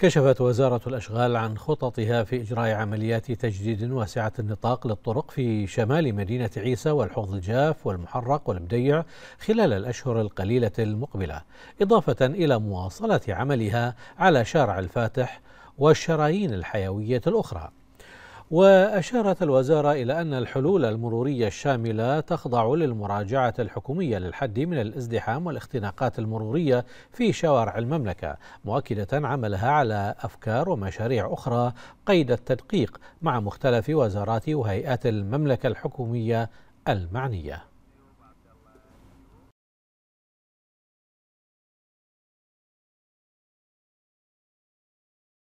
كشفت وزارة الأشغال عن خططها في إجراء عمليات تجديد واسعة النطاق للطرق في شمال مدينة عيسى والحوض الجاف والمحرق والمديع خلال الأشهر القليلة المقبلة إضافة إلى مواصلة عملها على شارع الفاتح والشرايين الحيوية الأخرى وأشارت الوزارة إلى أن الحلول المرورية الشاملة تخضع للمراجعة الحكومية للحد من الازدحام والاختناقات المرورية في شوارع المملكة مؤكدة عملها على أفكار ومشاريع أخرى قيد التدقيق مع مختلف وزارات وهيئات المملكة الحكومية المعنيه